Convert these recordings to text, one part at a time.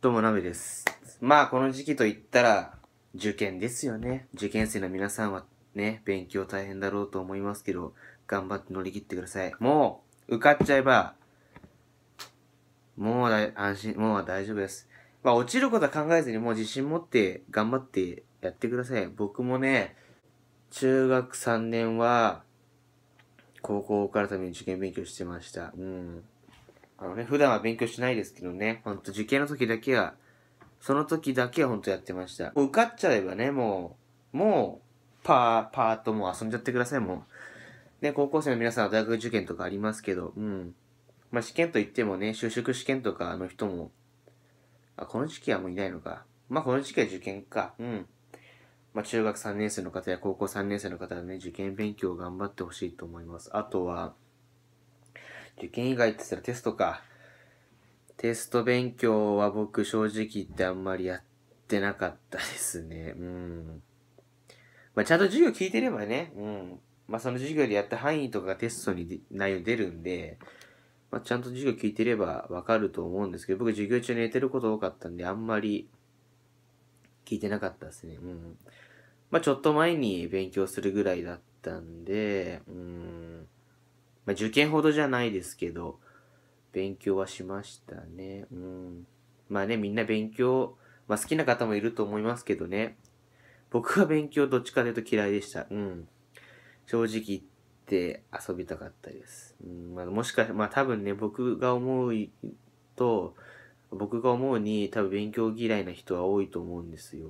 どうも、なべです。まあ、この時期といったら、受験ですよね。受験生の皆さんはね、勉強大変だろうと思いますけど、頑張って乗り切ってください。もう、受かっちゃえば、もうだ安心、もう大丈夫です。まあ、落ちることは考えずに、もう自信持って、頑張ってやってください。僕もね、中学3年は、高校からために受験勉強してました。うん。あのね、普段は勉強しないですけどね、ほんと受験の時だけは、その時だけはほんとやってました。もう受かっちゃえばね、もう、もう、パー、パーともう遊んじゃってください、もう。ね、高校生の皆さんは大学受験とかありますけど、うん。まあ、試験といってもね、就職試験とかの人も、あ、この時期はもういないのか。まあ、この時期は受験か。うん。まあ、中学3年生の方や高校3年生の方はね、受験勉強を頑張ってほしいと思います。あとは、受験以外って言ったらテストか。テスト勉強は僕正直言ってあんまりやってなかったですね。うん。まあ、ちゃんと授業聞いてればね、うん。まあ、その授業でやった範囲とかテストに内容出るんで、まあ、ちゃんと授業聞いてればわかると思うんですけど、僕授業中に寝てること多かったんで、あんまり聞いてなかったですね。うん。まあ、ちょっと前に勉強するぐらいだったんで、うん。まあ、受験ほどじゃないですけど、勉強はしましたね。うん。まあね、みんな勉強、まあ好きな方もいると思いますけどね。僕は勉強どっちかというと嫌いでした。うん。正直言って遊びたかったです。うん、まあ、もしかしまあ多分ね、僕が思うと、僕が思うに多分勉強嫌いな人は多いと思うんですよ。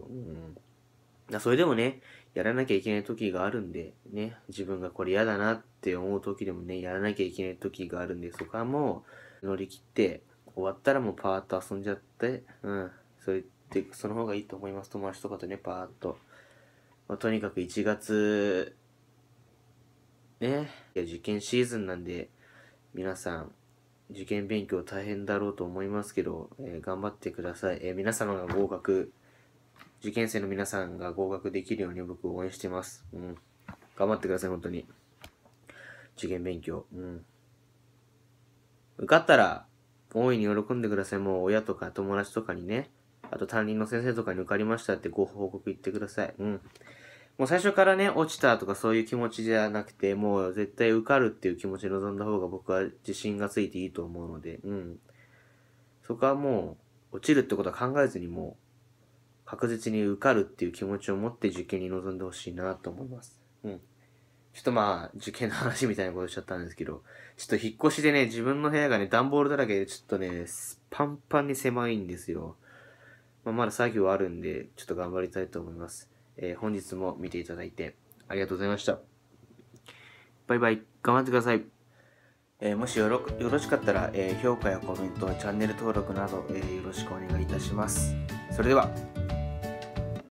うん。それでもね、やらなきゃいけない時があるんで、ね、自分がこれ嫌だなって思う時でもね、やらなきゃいけない時があるんで、そこはもう乗り切って、終わったらもうパーッと遊んじゃって、うん、そう言って、その方がいいと思います。友達とかとね、パーッと。まあ、とにかく1月、ね、いや受験シーズンなんで、皆さん、受験勉強大変だろうと思いますけど、えー、頑張ってください。えー、皆様が合格受験生の皆さんが合格できるように僕応援してます。うん。頑張ってください、本当に。受験勉強。うん。受かったら、大いに喜んでください。もう親とか友達とかにね。あと担任の先生とかに受かりましたってご報告言ってください。うん。もう最初からね、落ちたとかそういう気持ちじゃなくて、もう絶対受かるっていう気持ちで臨んだ方が僕は自信がついていいと思うので、うん。そこはもう、落ちるってことは考えずにもう、確実に受かるっていう気持ちを持って受験に臨んでほしいなと思います。うん。ちょっとまあ、受験の話みたいなことしちゃったんですけど、ちょっと引っ越しでね、自分の部屋がね、段ボールだらけで、ちょっとね、パンパンに狭いんですよ。まあ、まだ作業あるんで、ちょっと頑張りたいと思います。えー、本日も見ていただいて、ありがとうございました。バイバイ。頑張ってください。えー、もしよろよろしかったら、えー、評価やコメント、チャンネル登録など、えー、よろしくお願いいたします。それでは。